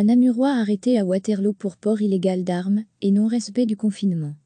Un Namurois arrêté à Waterloo pour port illégal d'armes et non-respect du confinement.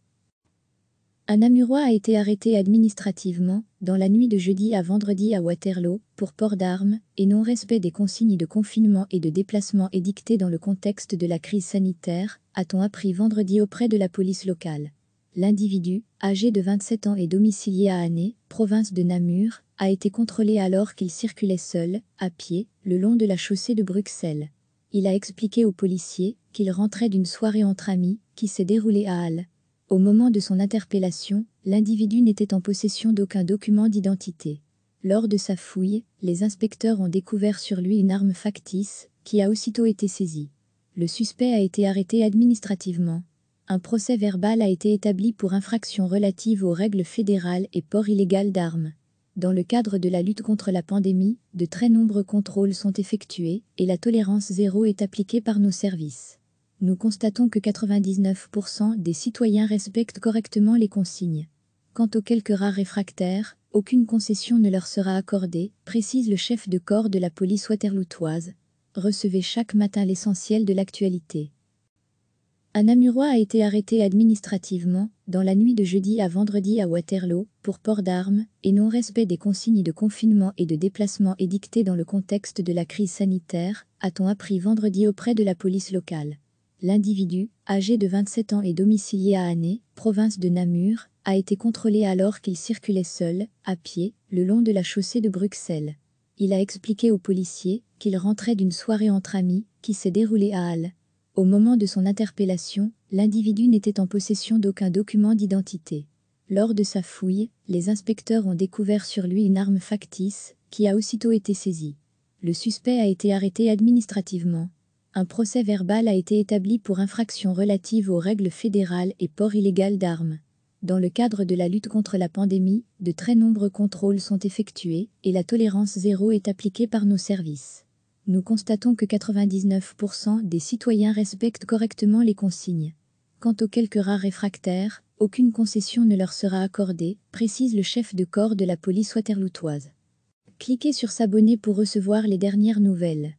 Un Namurois a été arrêté administrativement dans la nuit de jeudi à vendredi à Waterloo pour port d'armes et non-respect des consignes de confinement et de déplacement édictées dans le contexte de la crise sanitaire, a-t-on appris vendredi auprès de la police locale. L'individu, âgé de 27 ans et domicilié à Année, province de Namur, a été contrôlé alors qu'il circulait seul, à pied, le long de la chaussée de Bruxelles il a expliqué aux policiers qu'il rentrait d'une soirée entre amis qui s'est déroulée à Halle. Au moment de son interpellation, l'individu n'était en possession d'aucun document d'identité. Lors de sa fouille, les inspecteurs ont découvert sur lui une arme factice qui a aussitôt été saisie. Le suspect a été arrêté administrativement. Un procès verbal a été établi pour infraction relative aux règles fédérales et port illégal d'armes. Dans le cadre de la lutte contre la pandémie, de très nombreux contrôles sont effectués et la tolérance zéro est appliquée par nos services. Nous constatons que 99% des citoyens respectent correctement les consignes. Quant aux quelques rares réfractaires, aucune concession ne leur sera accordée, précise le chef de corps de la police waterloutoise. Recevez chaque matin l'essentiel de l'actualité. Un Namurois a été arrêté administrativement, dans la nuit de jeudi à vendredi à Waterloo, pour port d'armes et non-respect des consignes de confinement et de déplacement édictées dans le contexte de la crise sanitaire, a-t-on appris vendredi auprès de la police locale. L'individu, âgé de 27 ans et domicilié à Année, province de Namur, a été contrôlé alors qu'il circulait seul, à pied, le long de la chaussée de Bruxelles. Il a expliqué aux policiers qu'il rentrait d'une soirée entre amis qui s'est déroulée à Halle, au moment de son interpellation, l'individu n'était en possession d'aucun document d'identité. Lors de sa fouille, les inspecteurs ont découvert sur lui une arme factice, qui a aussitôt été saisie. Le suspect a été arrêté administrativement. Un procès verbal a été établi pour infraction relative aux règles fédérales et port illégal d'armes. Dans le cadre de la lutte contre la pandémie, de très nombreux contrôles sont effectués et la tolérance zéro est appliquée par nos services nous constatons que 99% des citoyens respectent correctement les consignes. Quant aux quelques rares réfractaires, aucune concession ne leur sera accordée, précise le chef de corps de la police waterloutoise. Cliquez sur s'abonner pour recevoir les dernières nouvelles.